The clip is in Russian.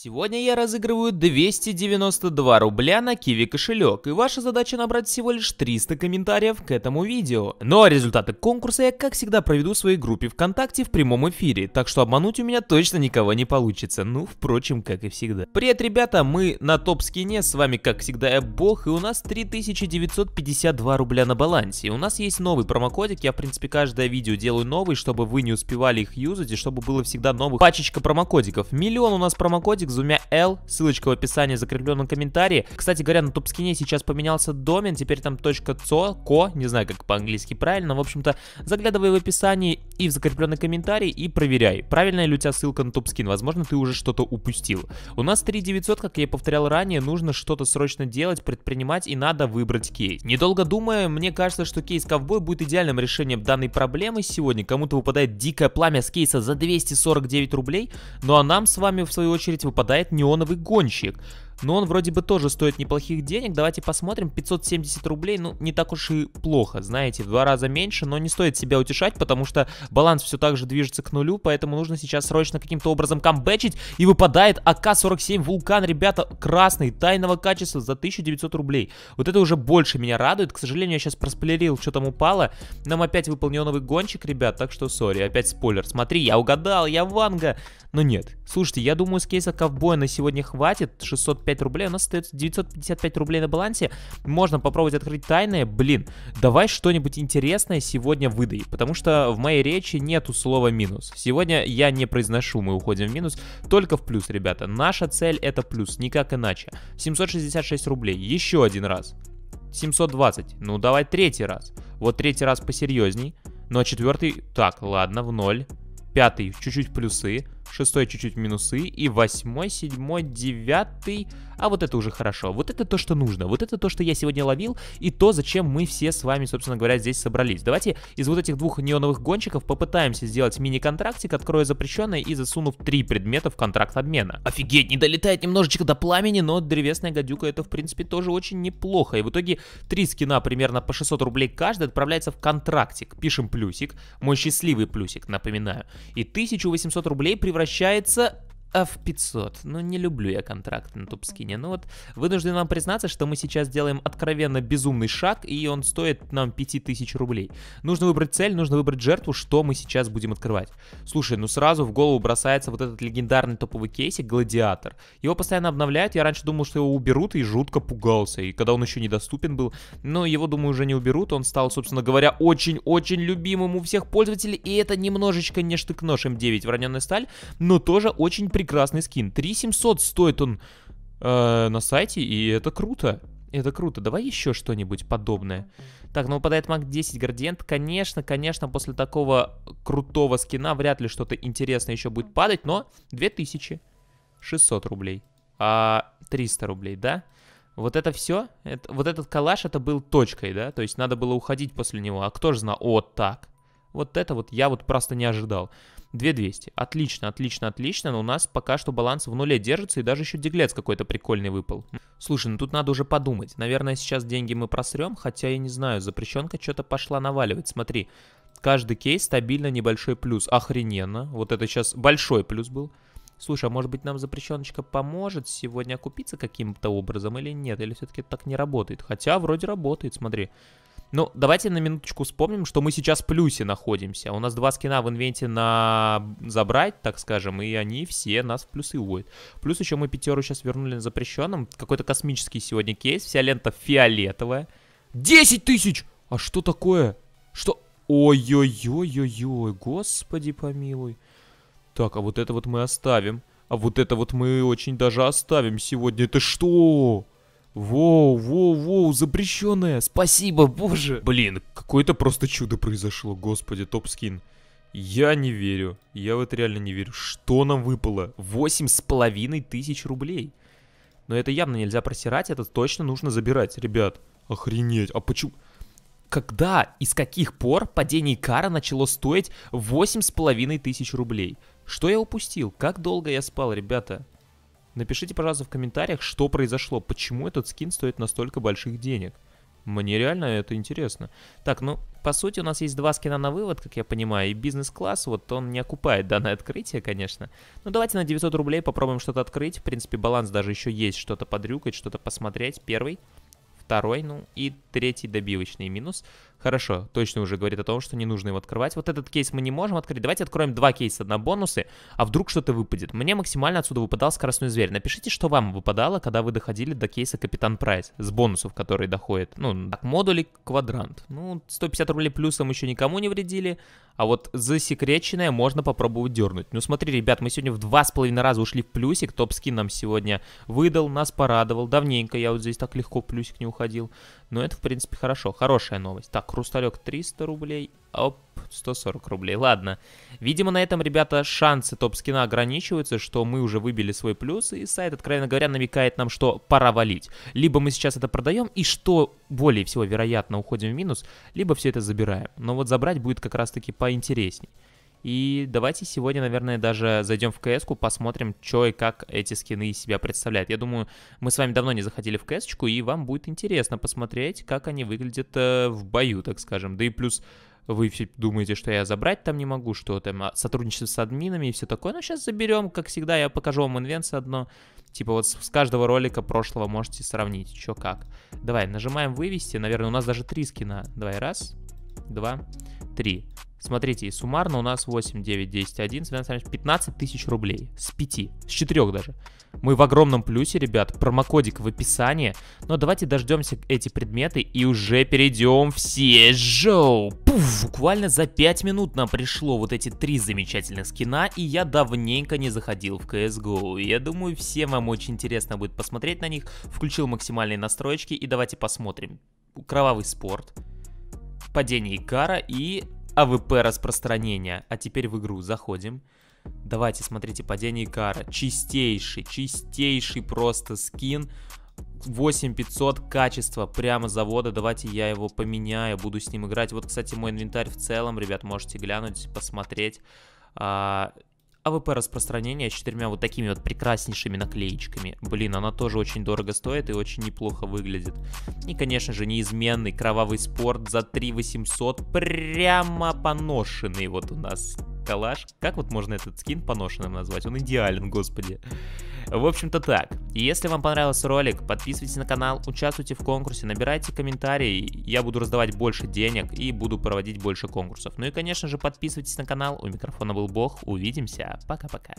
Сегодня я разыгрываю 292 рубля на Киви кошелек, и ваша задача набрать всего лишь 300 комментариев к этому видео. Ну а результаты конкурса я, как всегда, проведу в своей группе ВКонтакте в прямом эфире, так что обмануть у меня точно никого не получится, ну, впрочем, как и всегда. Привет, ребята, мы на топ-скине, с вами, как всегда, я Бог, и у нас 3952 рубля на балансе. у нас есть новый промокодик, я, в принципе, каждое видео делаю новый, чтобы вы не успевали их юзать, и чтобы было всегда новых пачечка промокодиков. Миллион у нас промокодик к двумя L, ссылочка в описании, закрепленном комментарии. Кстати говоря, на топ-скине сейчас поменялся домен, теперь там .co, ко, не знаю, как по-английски правильно, в общем-то, заглядывай в описании и в закрепленный комментарий и проверяй, правильная ли у тебя ссылка на топ-скин? возможно, ты уже что-то упустил. У нас 3900, как я повторял ранее, нужно что-то срочно делать, предпринимать и надо выбрать кейс. Недолго думая, мне кажется, что кейс ковбой будет идеальным решением данной проблемы сегодня. Кому-то выпадает дикое пламя с кейса за 249 рублей, ну а нам с вами, в свою очередь, выпадает неоновый гонщик, но он вроде бы тоже стоит неплохих денег. Давайте посмотрим, 570 рублей, ну не так уж и плохо, знаете, в два раза меньше, но не стоит себя утешать, потому что баланс все так же движется к нулю, поэтому нужно сейчас срочно каким-то образом камбэчить, и выпадает АК-47 Вулкан, ребята, красный, тайного качества за 1900 рублей. Вот это уже больше меня радует, к сожалению, я сейчас просплерил, что там упало, нам опять выпал неоновый гонщик, ребят, так что сори, опять спойлер, смотри, я угадал, я Ванга, но нет, слушайте, я думаю, с кейса ковбоя на сегодня хватит, 600 955 рублей. У нас остается 955 рублей на балансе. Можно попробовать открыть тайное. Блин, давай что-нибудь интересное сегодня выдай. Потому что в моей речи нету слова минус. Сегодня я не произношу, мы уходим в минус. Только в плюс, ребята. Наша цель это плюс, никак иначе. 766 рублей. Еще один раз. 720. Ну, давай третий раз. Вот третий раз посерьезней. Ну, а четвертый... Так, ладно, в ноль. Пятый, чуть-чуть плюсы шестой чуть-чуть минусы, и восьмой, седьмой, девятый. А вот это уже хорошо, вот это то, что нужно, вот это то, что я сегодня ловил, и то, зачем мы все с вами, собственно говоря, здесь собрались. Давайте из вот этих двух неоновых гонщиков попытаемся сделать мини-контрактик, открою запрещенное и засунув три предмета в контракт обмена. Офигеть, не долетает немножечко до пламени, но древесная гадюка это, в принципе, тоже очень неплохо. И в итоге три скина примерно по 600 рублей каждый отправляется в контрактик. Пишем плюсик, мой счастливый плюсик, напоминаю. И 1800 рублей превращается превращается а в 500. Ну, не люблю я контракты на топскине. Ну вот, вынужден вам признаться, что мы сейчас делаем откровенно безумный шаг, и он стоит нам 5000 рублей. Нужно выбрать цель, нужно выбрать жертву, что мы сейчас будем открывать. Слушай, ну сразу в голову бросается вот этот легендарный топовый кейсик Гладиатор. Его постоянно обновляют, я раньше думал, что его уберут, и жутко пугался. И когда он еще недоступен был, но его, думаю, уже не уберут. Он стал, собственно говоря, очень-очень любимым у всех пользователей, и это немножечко не штык нож М9 вороненая сталь, но тоже очень прекрасный скин. 3700 стоит он э, на сайте, и это круто. Это круто. Давай еще что-нибудь подобное. Так, ну выпадает маг 10 градиент. Конечно, конечно, после такого крутого скина вряд ли что-то интересное еще будет падать, но 2600 рублей. А 300 рублей, да? Вот это все, это, вот этот калаш, это был точкой, да? То есть надо было уходить после него. А кто же знал? О, так. Вот это вот я вот просто не ожидал. 2200. Отлично, отлично, отлично, но у нас пока что баланс в нуле держится и даже еще деглец какой-то прикольный выпал. Слушай, ну тут надо уже подумать. Наверное, сейчас деньги мы просрем, хотя я не знаю, запрещенка что-то пошла наваливать. Смотри, каждый кейс стабильно небольшой плюс. Охрененно. Вот это сейчас большой плюс был. Слушай, а может быть нам запрещеночка поможет сегодня купиться каким-то образом или нет? Или все-таки так не работает? Хотя вроде работает, смотри. Смотри. Ну, давайте на минуточку вспомним, что мы сейчас в плюсе находимся. У нас два скина в инвенте на забрать, так скажем, и они все нас в плюсы уводят. Плюс еще мы пятеру сейчас вернули на запрещенном. Какой-то космический сегодня кейс. Вся лента фиолетовая. 10 тысяч! А что такое? Что? Ой-ой-ой-ой-ой, господи помилуй. Так, а вот это вот мы оставим. А вот это вот мы очень даже оставим сегодня. Это что? Что? Воу, воу, воу, запрещенная. Спасибо, боже. Блин, какое-то просто чудо произошло, господи, топ-скин. Я не верю. Я вот реально не верю. Что нам выпало? Восемь с половиной тысяч рублей. Но это явно нельзя просирать, это точно нужно забирать, ребят. Охренеть, а почему... Когда и с каких пор падение Кара начало стоить восемь с половиной тысяч рублей? Что я упустил? Как долго я спал, ребята? Напишите, пожалуйста, в комментариях, что произошло, почему этот скин стоит настолько больших денег. Мне реально это интересно. Так, ну, по сути, у нас есть два скина на вывод, как я понимаю, и бизнес-класс, вот он не окупает данное открытие, конечно. Ну, давайте на 900 рублей попробуем что-то открыть. В принципе, баланс даже еще есть, что-то подрюкать, что-то посмотреть. Первый, второй, ну, и третий добивочный минус. Хорошо, точно уже говорит о том, что не нужно его открывать. Вот этот кейс мы не можем открыть. Давайте откроем два кейса на бонусы, а вдруг что-то выпадет. Мне максимально отсюда выпадал скоростной зверь. Напишите, что вам выпадало, когда вы доходили до кейса Капитан Прайс, с бонусов, который доходит. Ну, так, модули квадрант. Ну, 150 рублей плюсом еще никому не вредили, а вот засекреченное можно попробовать дернуть. Ну, смотри, ребят, мы сегодня в два с половиной раза ушли в плюсик. Топ-скин нам сегодня выдал, нас порадовал. Давненько я вот здесь так легко в плюсик не уходил. Но это, в принципе, хорошо. Хорошая новость. Так, хрусталек 300 рублей. Оп, 140 рублей. Ладно. Видимо, на этом, ребята, шансы топ-скина ограничиваются, что мы уже выбили свой плюс, и сайт, откровенно говоря, намекает нам, что пора валить. Либо мы сейчас это продаем, и что более всего вероятно, уходим в минус, либо все это забираем. Но вот забрать будет как раз-таки поинтересней. И давайте сегодня, наверное, даже зайдем в кс посмотрим, что и как эти скины из себя представляют. Я думаю, мы с вами давно не заходили в кс и вам будет интересно посмотреть, как они выглядят э, в бою, так скажем. Да и плюс вы все думаете, что я забрать там не могу, что там а, сотрудничество с админами и все такое. Но ну, сейчас заберем, как всегда, я покажу вам инвенс одно. Типа вот с каждого ролика прошлого можете сравнить, что как. Давай, нажимаем вывести. Наверное, у нас даже три скина. Давай, раз, два три Смотрите, и суммарно у нас 8, 9, 10, 11, 15 тысяч рублей. С 5, с 4 даже. Мы в огромном плюсе, ребят. Промокодик в описании. Но давайте дождемся эти предметы и уже перейдем в Сежоу. Пуф, буквально за 5 минут нам пришло вот эти три замечательных скина, и я давненько не заходил в CSGO. Я думаю, всем вам очень интересно будет посмотреть на них. Включил максимальные настройки и давайте посмотрим. Кровавый спорт падение Икара и АВП распространения. А теперь в игру заходим. Давайте, смотрите, падение Икара. Чистейший, чистейший просто скин. 8500 качество прямо завода. Давайте я его поменяю, буду с ним играть. Вот, кстати, мой инвентарь в целом, ребят, можете глянуть, посмотреть. А, АВП распространения с четырьмя вот такими вот прекраснейшими наклеечками. Блин, она тоже очень дорого стоит и очень неплохо выглядит. И, конечно же, неизменный кровавый спорт за 3 800, прямо поношенный вот у нас коллаж. Как вот можно этот скин поношенным назвать? Он идеален, господи. В общем-то так. Если вам понравился ролик, подписывайтесь на канал, участвуйте в конкурсе, набирайте комментарии. Я буду раздавать больше денег и буду проводить больше конкурсов. Ну и, конечно же, подписывайтесь на канал. У микрофона был Бог. Увидимся. Пока-пока.